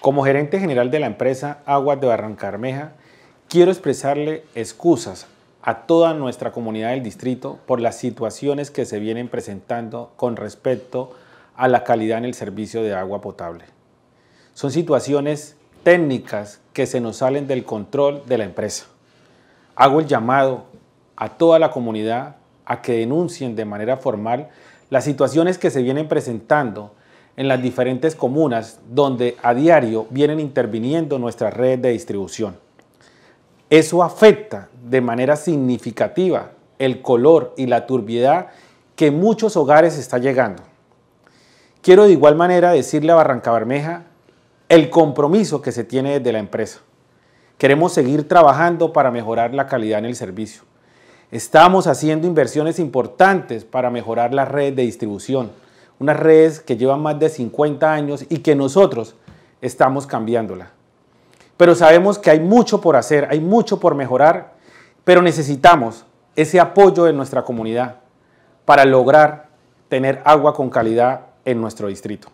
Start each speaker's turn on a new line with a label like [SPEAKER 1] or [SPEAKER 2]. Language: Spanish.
[SPEAKER 1] Como gerente general de la empresa Aguas de Barrancarmeja, quiero expresarle excusas a toda nuestra comunidad del distrito por las situaciones que se vienen presentando con respecto a la calidad en el servicio de agua potable. Son situaciones técnicas que se nos salen del control de la empresa. Hago el llamado a toda la comunidad a que denuncien de manera formal las situaciones que se vienen presentando en las diferentes comunas donde a diario vienen interviniendo nuestras redes de distribución. Eso afecta de manera significativa el color y la turbiedad que muchos hogares está llegando. Quiero de igual manera decirle a Barranca Bermeja el compromiso que se tiene desde la empresa. Queremos seguir trabajando para mejorar la calidad en el servicio. Estamos haciendo inversiones importantes para mejorar las redes de distribución unas redes que llevan más de 50 años y que nosotros estamos cambiándola. Pero sabemos que hay mucho por hacer, hay mucho por mejorar, pero necesitamos ese apoyo de nuestra comunidad para lograr tener agua con calidad en nuestro distrito.